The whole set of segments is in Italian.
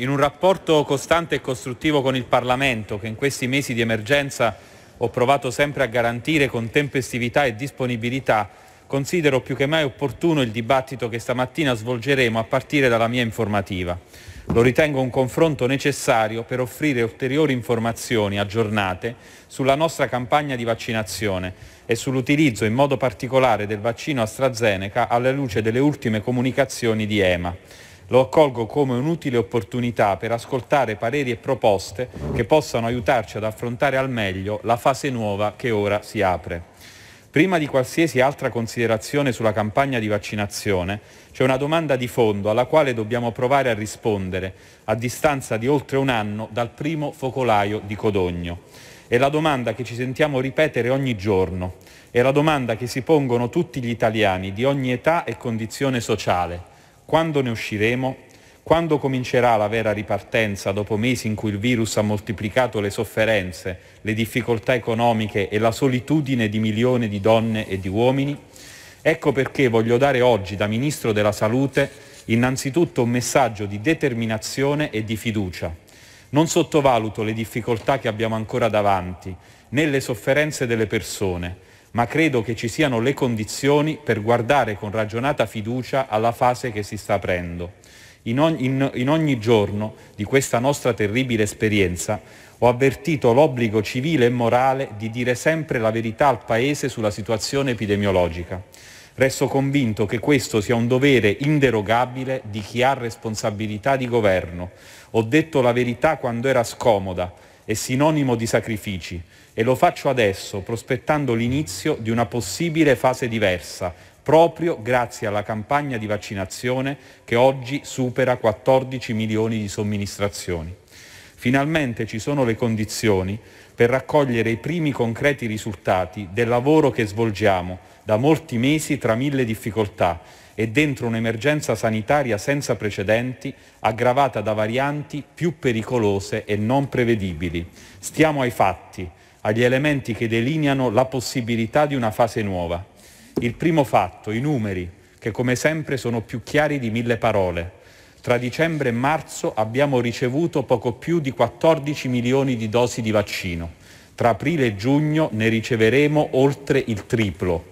in un rapporto costante e costruttivo con il Parlamento che in questi mesi di emergenza ho provato sempre a garantire con tempestività e disponibilità, considero più che mai opportuno il dibattito che stamattina svolgeremo a partire dalla mia informativa. Lo ritengo un confronto necessario per offrire ulteriori informazioni aggiornate sulla nostra campagna di vaccinazione e sull'utilizzo in modo particolare del vaccino AstraZeneca alla luce delle ultime comunicazioni di EMA. Lo accolgo come un'utile opportunità per ascoltare pareri e proposte che possano aiutarci ad affrontare al meglio la fase nuova che ora si apre. Prima di qualsiasi altra considerazione sulla campagna di vaccinazione, c'è una domanda di fondo alla quale dobbiamo provare a rispondere a distanza di oltre un anno dal primo focolaio di Codogno. È la domanda che ci sentiamo ripetere ogni giorno, è la domanda che si pongono tutti gli italiani di ogni età e condizione sociale. Quando ne usciremo? Quando comincerà la vera ripartenza dopo mesi in cui il virus ha moltiplicato le sofferenze, le difficoltà economiche e la solitudine di milioni di donne e di uomini? Ecco perché voglio dare oggi da Ministro della Salute innanzitutto un messaggio di determinazione e di fiducia. Non sottovaluto le difficoltà che abbiamo ancora davanti, né le sofferenze delle persone, ma credo che ci siano le condizioni per guardare con ragionata fiducia alla fase che si sta aprendo. In ogni, in, in ogni giorno di questa nostra terribile esperienza ho avvertito l'obbligo civile e morale di dire sempre la verità al Paese sulla situazione epidemiologica. Resto convinto che questo sia un dovere inderogabile di chi ha responsabilità di governo. Ho detto la verità quando era scomoda, è sinonimo di sacrifici e lo faccio adesso prospettando l'inizio di una possibile fase diversa, proprio grazie alla campagna di vaccinazione che oggi supera 14 milioni di somministrazioni. Finalmente ci sono le condizioni per raccogliere i primi concreti risultati del lavoro che svolgiamo da molti mesi tra mille difficoltà e dentro un'emergenza sanitaria senza precedenti, aggravata da varianti più pericolose e non prevedibili. Stiamo ai fatti, agli elementi che delineano la possibilità di una fase nuova. Il primo fatto, i numeri, che come sempre sono più chiari di mille parole. Tra dicembre e marzo abbiamo ricevuto poco più di 14 milioni di dosi di vaccino. Tra aprile e giugno ne riceveremo oltre il triplo,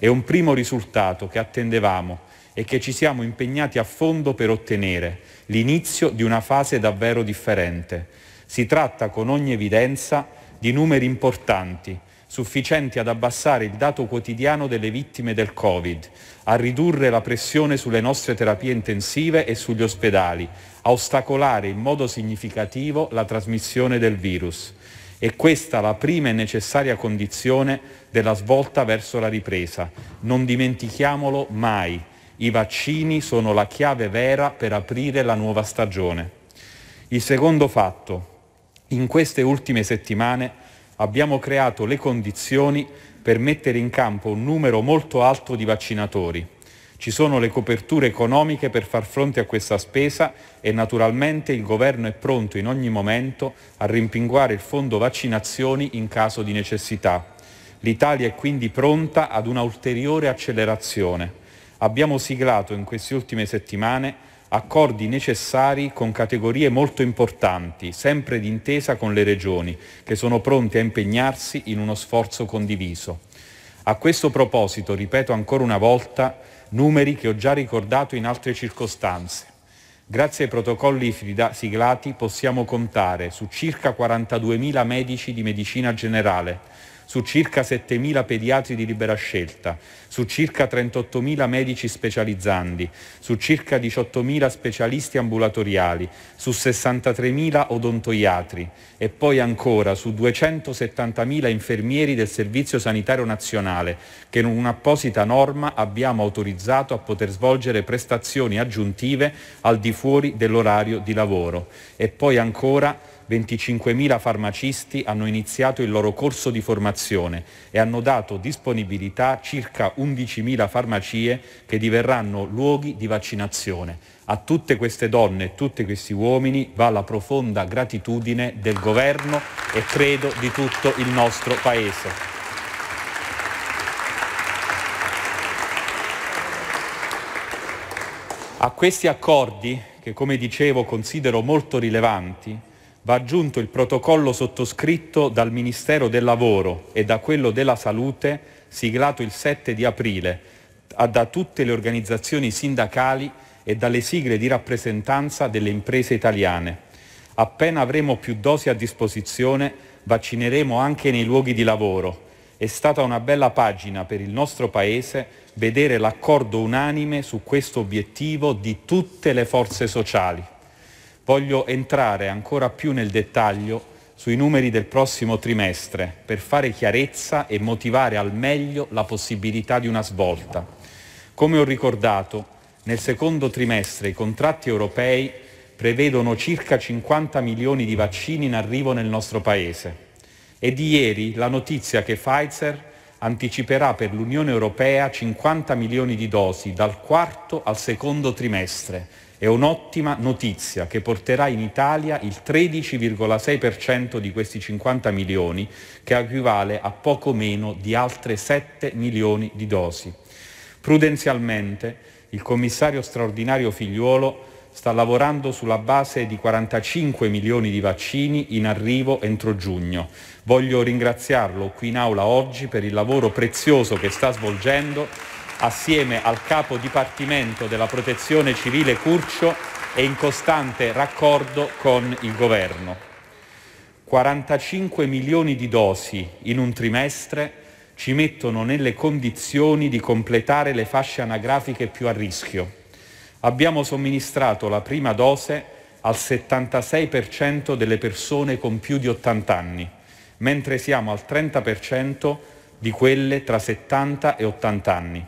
è un primo risultato che attendevamo e che ci siamo impegnati a fondo per ottenere, l'inizio di una fase davvero differente. Si tratta con ogni evidenza di numeri importanti, sufficienti ad abbassare il dato quotidiano delle vittime del Covid, a ridurre la pressione sulle nostre terapie intensive e sugli ospedali, a ostacolare in modo significativo la trasmissione del virus. È questa la prima e necessaria condizione della svolta verso la ripresa. Non dimentichiamolo mai. I vaccini sono la chiave vera per aprire la nuova stagione. Il secondo fatto. In queste ultime settimane abbiamo creato le condizioni per mettere in campo un numero molto alto di vaccinatori ci sono le coperture economiche per far fronte a questa spesa e naturalmente il governo è pronto in ogni momento a rimpinguare il fondo vaccinazioni in caso di necessità. L'Italia è quindi pronta ad una ulteriore accelerazione. Abbiamo siglato in queste ultime settimane accordi necessari con categorie molto importanti, sempre d'intesa con le regioni, che sono pronte a impegnarsi in uno sforzo condiviso. A questo proposito, ripeto ancora una volta, numeri che ho già ricordato in altre circostanze. Grazie ai protocolli siglati possiamo contare su circa 42.000 medici di medicina generale, su circa 7.000 pediatri di libera scelta, su circa 38.000 medici specializzandi, su circa 18.000 specialisti ambulatoriali, su 63.000 odontoiatri e poi ancora su 270.000 infermieri del Servizio Sanitario Nazionale che in un'apposita norma abbiamo autorizzato a poter svolgere prestazioni aggiuntive al di fuori dell'orario di lavoro e poi ancora 25.000 farmacisti hanno iniziato il loro corso di formazione e hanno dato disponibilità circa 11.000 farmacie che diverranno luoghi di vaccinazione. A tutte queste donne e tutti questi uomini va la profonda gratitudine del governo e credo di tutto il nostro Paese. A questi accordi, che come dicevo considero molto rilevanti, va aggiunto il protocollo sottoscritto dal Ministero del Lavoro e da quello della Salute, siglato il 7 di aprile, da tutte le organizzazioni sindacali e dalle sigle di rappresentanza delle imprese italiane. Appena avremo più dosi a disposizione, vaccineremo anche nei luoghi di lavoro. È stata una bella pagina per il nostro Paese vedere l'accordo unanime su questo obiettivo di tutte le forze sociali voglio entrare ancora più nel dettaglio sui numeri del prossimo trimestre per fare chiarezza e motivare al meglio la possibilità di una svolta. Come ho ricordato, nel secondo trimestre i contratti europei prevedono circa 50 milioni di vaccini in arrivo nel nostro Paese. E di ieri la notizia che Pfizer anticiperà per l'Unione Europea 50 milioni di dosi dal quarto al secondo trimestre. È un'ottima notizia che porterà in Italia il 13,6% di questi 50 milioni, che equivale a poco meno di altre 7 milioni di dosi. Prudenzialmente, il commissario straordinario Figliuolo sta lavorando sulla base di 45 milioni di vaccini in arrivo entro giugno. Voglio ringraziarlo qui in aula oggi per il lavoro prezioso che sta svolgendo assieme al capo dipartimento della protezione civile Curcio e in costante raccordo con il governo. 45 milioni di dosi in un trimestre ci mettono nelle condizioni di completare le fasce anagrafiche più a rischio abbiamo somministrato la prima dose al 76% delle persone con più di 80 anni, mentre siamo al 30% di quelle tra 70 e 80 anni.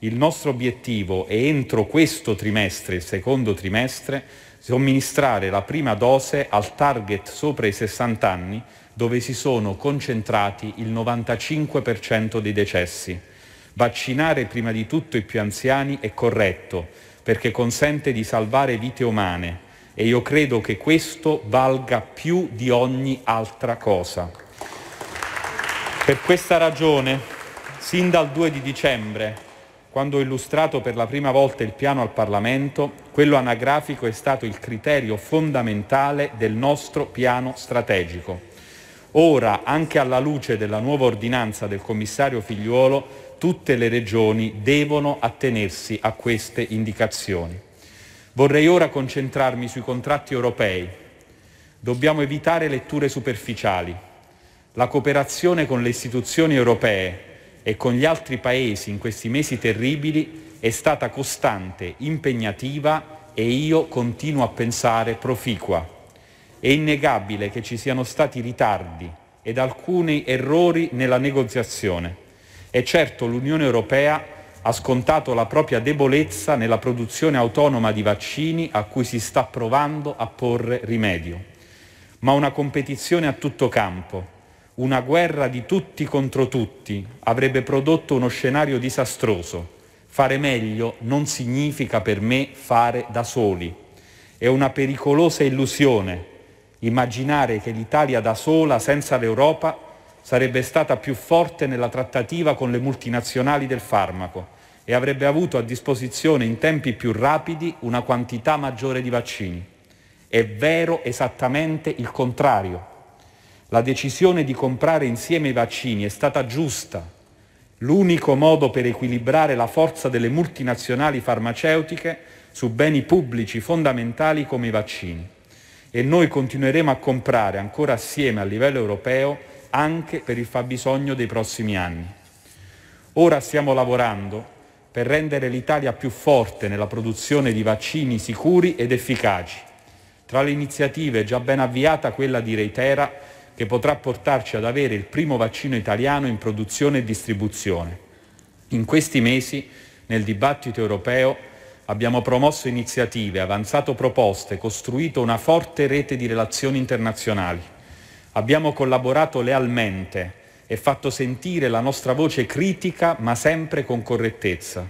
Il nostro obiettivo è entro questo trimestre, il secondo trimestre, somministrare la prima dose al target sopra i 60 anni, dove si sono concentrati il 95% dei decessi. Vaccinare prima di tutto i più anziani è corretto, perché consente di salvare vite umane e io credo che questo valga più di ogni altra cosa. Per questa ragione, sin dal 2 di dicembre, quando ho illustrato per la prima volta il piano al Parlamento, quello anagrafico è stato il criterio fondamentale del nostro piano strategico. Ora, anche alla luce della nuova ordinanza del commissario Figliuolo, tutte le regioni devono attenersi a queste indicazioni. Vorrei ora concentrarmi sui contratti europei. Dobbiamo evitare letture superficiali. La cooperazione con le istituzioni europee e con gli altri paesi in questi mesi terribili è stata costante, impegnativa e io continuo a pensare proficua. È innegabile che ci siano stati ritardi ed alcuni errori nella negoziazione. E certo l'Unione Europea ha scontato la propria debolezza nella produzione autonoma di vaccini a cui si sta provando a porre rimedio. Ma una competizione a tutto campo, una guerra di tutti contro tutti, avrebbe prodotto uno scenario disastroso. Fare meglio non significa per me fare da soli. È una pericolosa illusione immaginare che l'Italia da sola, senza l'Europa, sarebbe stata più forte nella trattativa con le multinazionali del farmaco e avrebbe avuto a disposizione in tempi più rapidi una quantità maggiore di vaccini. È vero esattamente il contrario. La decisione di comprare insieme i vaccini è stata giusta. L'unico modo per equilibrare la forza delle multinazionali farmaceutiche su beni pubblici fondamentali come i vaccini. E noi continueremo a comprare ancora assieme a livello europeo anche per il fabbisogno dei prossimi anni. Ora stiamo lavorando per rendere l'Italia più forte nella produzione di vaccini sicuri ed efficaci. Tra le iniziative già ben avviata quella di Reitera, che potrà portarci ad avere il primo vaccino italiano in produzione e distribuzione. In questi mesi, nel dibattito europeo, abbiamo promosso iniziative, avanzato proposte, costruito una forte rete di relazioni internazionali. Abbiamo collaborato lealmente e fatto sentire la nostra voce critica ma sempre con correttezza.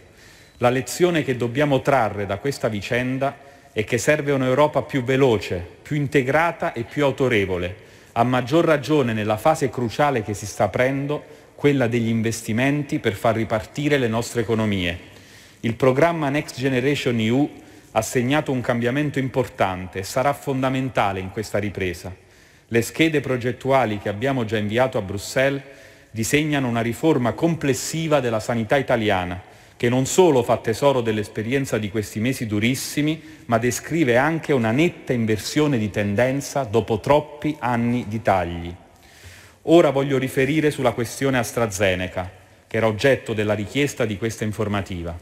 La lezione che dobbiamo trarre da questa vicenda è che serve un'Europa più veloce, più integrata e più autorevole, a maggior ragione nella fase cruciale che si sta aprendo, quella degli investimenti per far ripartire le nostre economie. Il programma Next Generation EU ha segnato un cambiamento importante e sarà fondamentale in questa ripresa. Le schede progettuali che abbiamo già inviato a Bruxelles disegnano una riforma complessiva della sanità italiana, che non solo fa tesoro dell'esperienza di questi mesi durissimi, ma descrive anche una netta inversione di tendenza dopo troppi anni di tagli. Ora voglio riferire sulla questione AstraZeneca, che era oggetto della richiesta di questa informativa.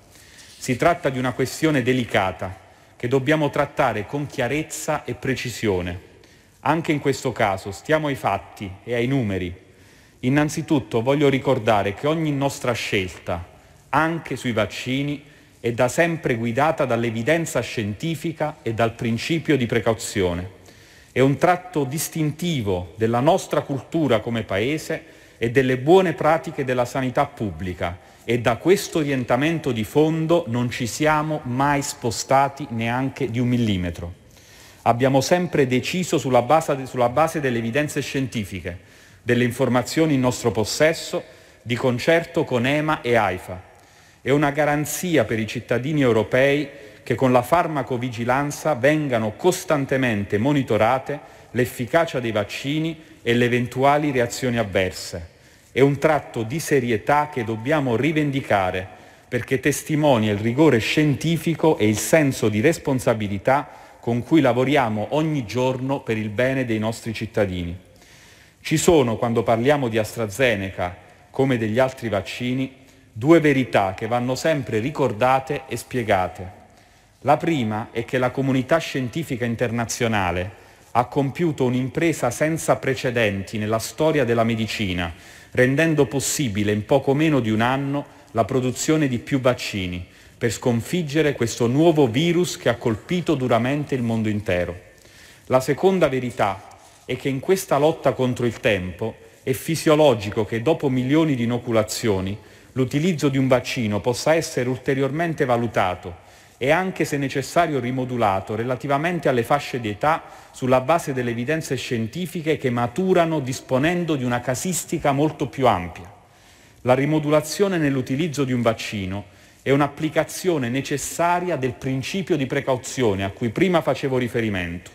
Si tratta di una questione delicata, che dobbiamo trattare con chiarezza e precisione anche in questo caso stiamo ai fatti e ai numeri. Innanzitutto voglio ricordare che ogni nostra scelta, anche sui vaccini, è da sempre guidata dall'evidenza scientifica e dal principio di precauzione. È un tratto distintivo della nostra cultura come Paese e delle buone pratiche della sanità pubblica e da questo orientamento di fondo non ci siamo mai spostati neanche di un millimetro. Abbiamo sempre deciso sulla base, sulla base delle evidenze scientifiche, delle informazioni in nostro possesso, di concerto con EMA e AIFA. È una garanzia per i cittadini europei che con la farmacovigilanza vengano costantemente monitorate l'efficacia dei vaccini e le eventuali reazioni avverse. È un tratto di serietà che dobbiamo rivendicare perché testimonia il rigore scientifico e il senso di responsabilità con cui lavoriamo ogni giorno per il bene dei nostri cittadini. Ci sono, quando parliamo di AstraZeneca, come degli altri vaccini, due verità che vanno sempre ricordate e spiegate. La prima è che la comunità scientifica internazionale ha compiuto un'impresa senza precedenti nella storia della medicina, rendendo possibile in poco meno di un anno la produzione di più vaccini, per sconfiggere questo nuovo virus che ha colpito duramente il mondo intero. La seconda verità è che in questa lotta contro il tempo è fisiologico che dopo milioni di inoculazioni l'utilizzo di un vaccino possa essere ulteriormente valutato e anche se necessario rimodulato relativamente alle fasce di età sulla base delle evidenze scientifiche che maturano disponendo di una casistica molto più ampia. La rimodulazione nell'utilizzo di un vaccino è un'applicazione necessaria del principio di precauzione a cui prima facevo riferimento.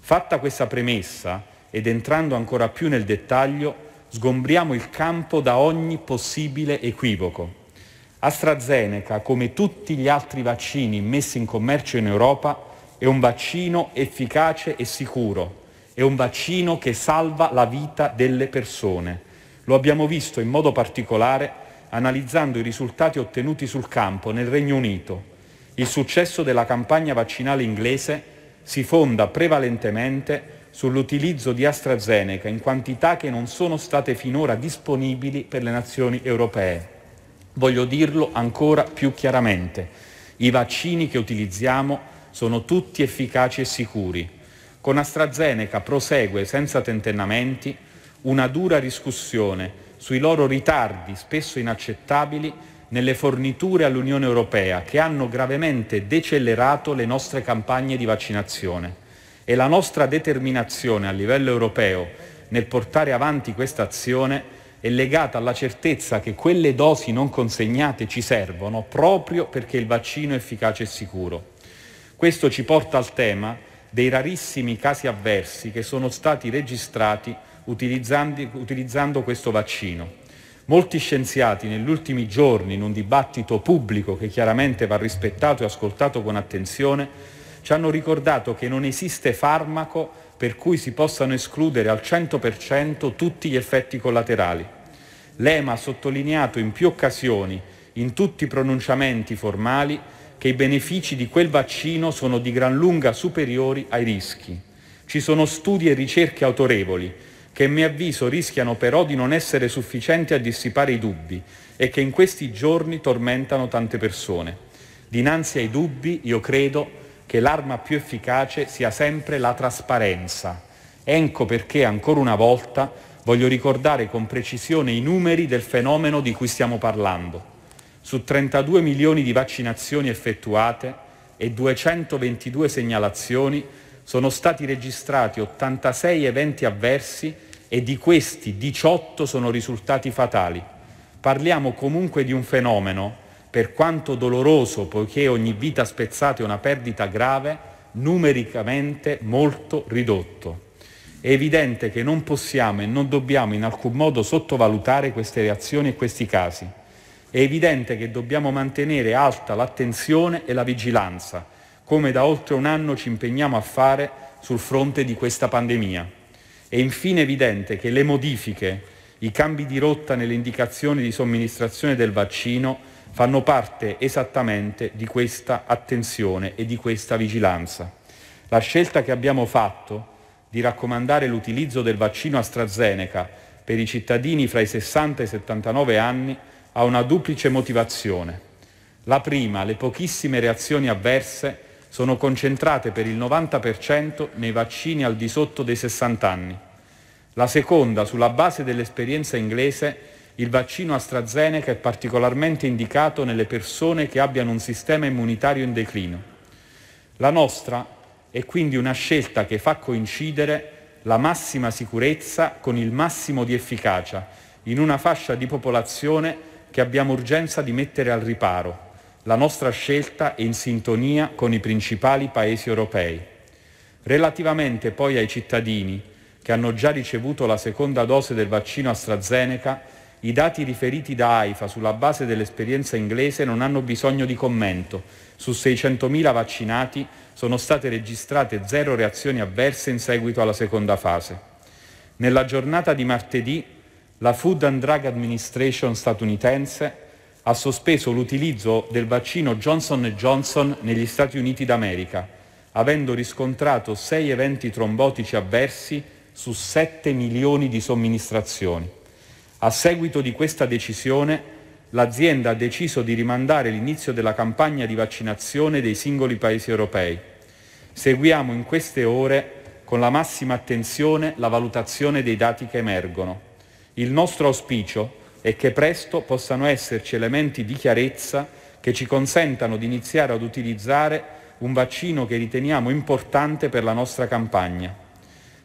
Fatta questa premessa ed entrando ancora più nel dettaglio, sgombriamo il campo da ogni possibile equivoco. AstraZeneca, come tutti gli altri vaccini messi in commercio in Europa, è un vaccino efficace e sicuro, è un vaccino che salva la vita delle persone. Lo abbiamo visto in modo particolare analizzando i risultati ottenuti sul campo nel Regno Unito. Il successo della campagna vaccinale inglese si fonda prevalentemente sull'utilizzo di AstraZeneca in quantità che non sono state finora disponibili per le nazioni europee. Voglio dirlo ancora più chiaramente, i vaccini che utilizziamo sono tutti efficaci e sicuri. Con AstraZeneca prosegue senza tentennamenti una dura discussione sui loro ritardi, spesso inaccettabili, nelle forniture all'Unione Europea, che hanno gravemente decelerato le nostre campagne di vaccinazione. E la nostra determinazione a livello europeo nel portare avanti questa azione è legata alla certezza che quelle dosi non consegnate ci servono proprio perché il vaccino è efficace e sicuro. Questo ci porta al tema dei rarissimi casi avversi che sono stati registrati utilizzando questo vaccino. Molti scienziati negli ultimi giorni, in un dibattito pubblico che chiaramente va rispettato e ascoltato con attenzione, ci hanno ricordato che non esiste farmaco per cui si possano escludere al 100% tutti gli effetti collaterali. L'EMA ha sottolineato in più occasioni, in tutti i pronunciamenti formali, che i benefici di quel vaccino sono di gran lunga superiori ai rischi. Ci sono studi e ricerche autorevoli che a mio avviso rischiano però di non essere sufficienti a dissipare i dubbi e che in questi giorni tormentano tante persone. Dinanzi ai dubbi io credo che l'arma più efficace sia sempre la trasparenza. Ecco perché ancora una volta voglio ricordare con precisione i numeri del fenomeno di cui stiamo parlando. Su 32 milioni di vaccinazioni effettuate e 222 segnalazioni sono stati registrati 86 eventi avversi e di questi 18 sono risultati fatali. Parliamo comunque di un fenomeno, per quanto doloroso, poiché ogni vita spezzata è una perdita grave, numericamente molto ridotto. È evidente che non possiamo e non dobbiamo in alcun modo sottovalutare queste reazioni e questi casi. È evidente che dobbiamo mantenere alta l'attenzione e la vigilanza come da oltre un anno ci impegniamo a fare sul fronte di questa pandemia. È infine evidente che le modifiche, i cambi di rotta nelle indicazioni di somministrazione del vaccino fanno parte esattamente di questa attenzione e di questa vigilanza. La scelta che abbiamo fatto di raccomandare l'utilizzo del vaccino AstraZeneca per i cittadini fra i 60 e i 79 anni ha una duplice motivazione. La prima, le pochissime reazioni avverse sono concentrate per il 90% nei vaccini al di sotto dei 60 anni. La seconda, sulla base dell'esperienza inglese, il vaccino AstraZeneca è particolarmente indicato nelle persone che abbiano un sistema immunitario in declino. La nostra è quindi una scelta che fa coincidere la massima sicurezza con il massimo di efficacia in una fascia di popolazione che abbiamo urgenza di mettere al riparo, la nostra scelta è in sintonia con i principali paesi europei. Relativamente poi ai cittadini che hanno già ricevuto la seconda dose del vaccino AstraZeneca, i dati riferiti da AIFA sulla base dell'esperienza inglese non hanno bisogno di commento. Su 600.000 vaccinati sono state registrate zero reazioni avverse in seguito alla seconda fase. Nella giornata di martedì la Food and Drug Administration statunitense ha sospeso l'utilizzo del vaccino Johnson Johnson negli Stati Uniti d'America, avendo riscontrato sei eventi trombotici avversi su 7 milioni di somministrazioni. A seguito di questa decisione, l'azienda ha deciso di rimandare l'inizio della campagna di vaccinazione dei singoli paesi europei. Seguiamo in queste ore con la massima attenzione la valutazione dei dati che emergono. Il nostro auspicio e che presto possano esserci elementi di chiarezza che ci consentano di iniziare ad utilizzare un vaccino che riteniamo importante per la nostra campagna.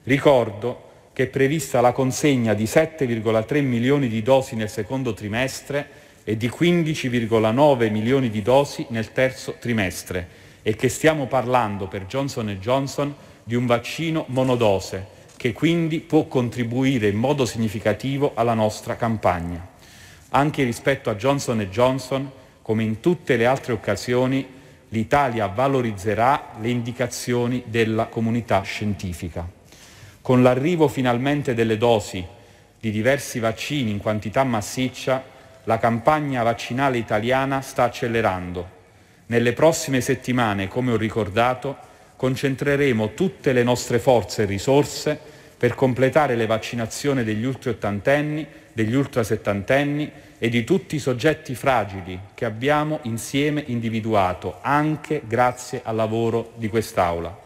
Ricordo che è prevista la consegna di 7,3 milioni di dosi nel secondo trimestre e di 15,9 milioni di dosi nel terzo trimestre e che stiamo parlando per Johnson Johnson di un vaccino monodose che quindi può contribuire in modo significativo alla nostra campagna. Anche rispetto a Johnson Johnson, come in tutte le altre occasioni, l'Italia valorizzerà le indicazioni della comunità scientifica. Con l'arrivo finalmente delle dosi di diversi vaccini in quantità massiccia, la campagna vaccinale italiana sta accelerando. Nelle prossime settimane, come ho ricordato, concentreremo tutte le nostre forze e risorse per completare le vaccinazioni degli ottantenni, degli ultrasettantenni e di tutti i soggetti fragili che abbiamo insieme individuato, anche grazie al lavoro di quest'Aula.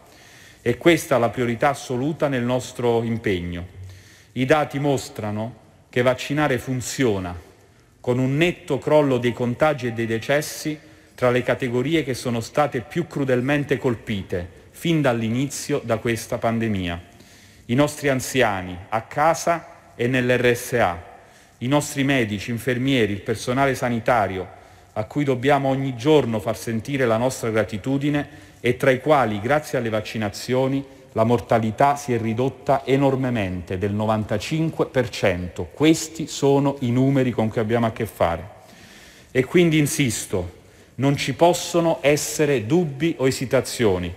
E questa è la priorità assoluta nel nostro impegno. I dati mostrano che vaccinare funziona, con un netto crollo dei contagi e dei decessi tra le categorie che sono state più crudelmente colpite, fin dall'inizio da questa pandemia. I nostri anziani a casa e nell'RSA, i nostri medici, infermieri, il personale sanitario, a cui dobbiamo ogni giorno far sentire la nostra gratitudine e tra i quali, grazie alle vaccinazioni, la mortalità si è ridotta enormemente del 95%. Questi sono i numeri con cui abbiamo a che fare. E quindi insisto, non ci possono essere dubbi o esitazioni.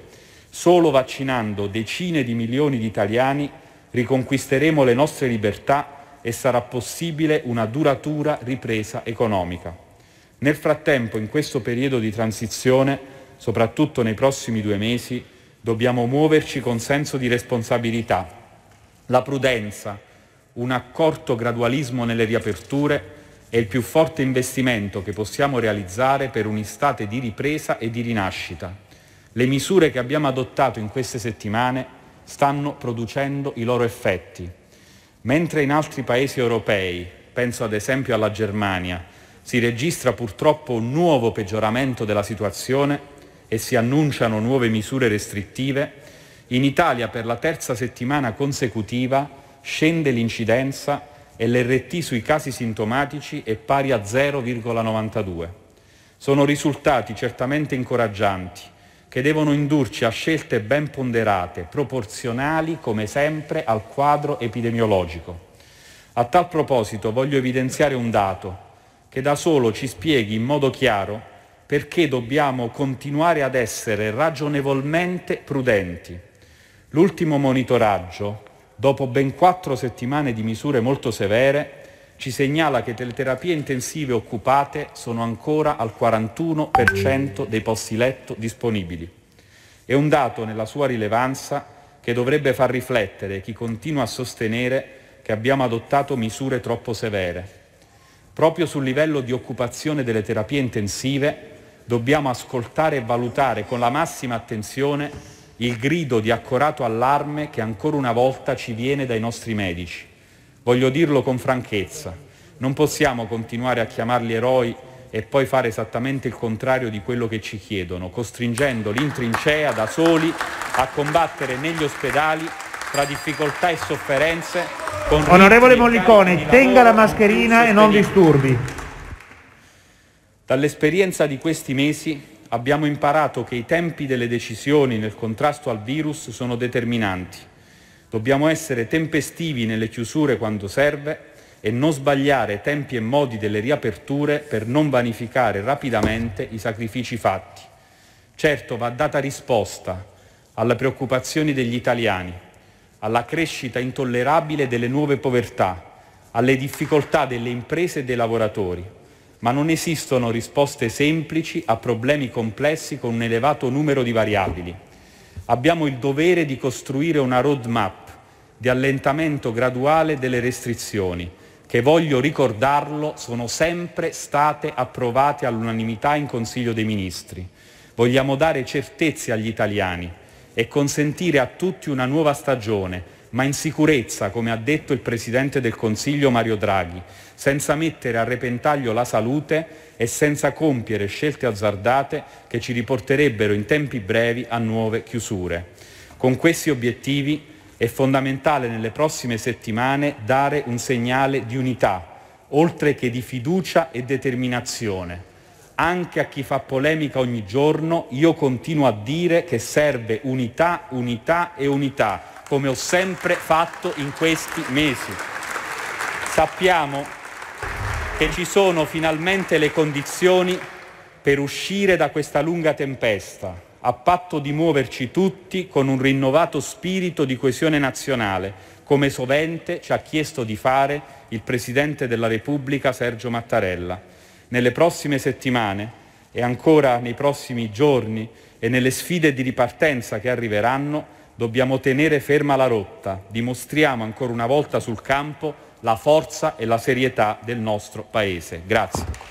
Solo vaccinando decine di milioni di italiani riconquisteremo le nostre libertà e sarà possibile una duratura ripresa economica. Nel frattempo, in questo periodo di transizione, soprattutto nei prossimi due mesi, dobbiamo muoverci con senso di responsabilità, la prudenza, un accorto gradualismo nelle riaperture è il più forte investimento che possiamo realizzare per un'estate di ripresa e di rinascita. Le misure che abbiamo adottato in queste settimane stanno producendo i loro effetti. Mentre in altri paesi europei, penso ad esempio alla Germania, si registra purtroppo un nuovo peggioramento della situazione e si annunciano nuove misure restrittive, in Italia per la terza settimana consecutiva scende l'incidenza e l'RT sui casi sintomatici è pari a 0,92. Sono risultati certamente incoraggianti che devono indurci a scelte ben ponderate, proporzionali come sempre al quadro epidemiologico. A tal proposito voglio evidenziare un dato che da solo ci spieghi in modo chiaro perché dobbiamo continuare ad essere ragionevolmente prudenti. L'ultimo monitoraggio, dopo ben quattro settimane di misure molto severe, ci segnala che le terapie intensive occupate sono ancora al 41% dei posti letto disponibili. È un dato nella sua rilevanza che dovrebbe far riflettere chi continua a sostenere che abbiamo adottato misure troppo severe. Proprio sul livello di occupazione delle terapie intensive dobbiamo ascoltare e valutare con la massima attenzione il grido di accorato allarme che ancora una volta ci viene dai nostri medici Voglio dirlo con franchezza, non possiamo continuare a chiamarli eroi e poi fare esattamente il contrario di quello che ci chiedono, costringendoli in trincea da soli a combattere negli ospedali tra difficoltà e sofferenze. Con Onorevole Mollicone, tenga la mascherina e non disturbi. Dall'esperienza di questi mesi abbiamo imparato che i tempi delle decisioni nel contrasto al virus sono determinanti Dobbiamo essere tempestivi nelle chiusure quando serve e non sbagliare tempi e modi delle riaperture per non vanificare rapidamente i sacrifici fatti. Certo va data risposta alle preoccupazioni degli italiani, alla crescita intollerabile delle nuove povertà, alle difficoltà delle imprese e dei lavoratori, ma non esistono risposte semplici a problemi complessi con un elevato numero di variabili abbiamo il dovere di costruire una roadmap di allentamento graduale delle restrizioni, che voglio ricordarlo sono sempre state approvate all'unanimità in Consiglio dei Ministri. Vogliamo dare certezze agli italiani e consentire a tutti una nuova stagione ma in sicurezza, come ha detto il Presidente del Consiglio Mario Draghi, senza mettere a repentaglio la salute e senza compiere scelte azzardate che ci riporterebbero in tempi brevi a nuove chiusure. Con questi obiettivi è fondamentale nelle prossime settimane dare un segnale di unità, oltre che di fiducia e determinazione. Anche a chi fa polemica ogni giorno, io continuo a dire che serve unità, unità e unità come ho sempre fatto in questi mesi. Sappiamo che ci sono finalmente le condizioni per uscire da questa lunga tempesta, a patto di muoverci tutti con un rinnovato spirito di coesione nazionale, come sovente ci ha chiesto di fare il Presidente della Repubblica Sergio Mattarella. Nelle prossime settimane e ancora nei prossimi giorni e nelle sfide di ripartenza che arriveranno, Dobbiamo tenere ferma la rotta, dimostriamo ancora una volta sul campo la forza e la serietà del nostro Paese. Grazie.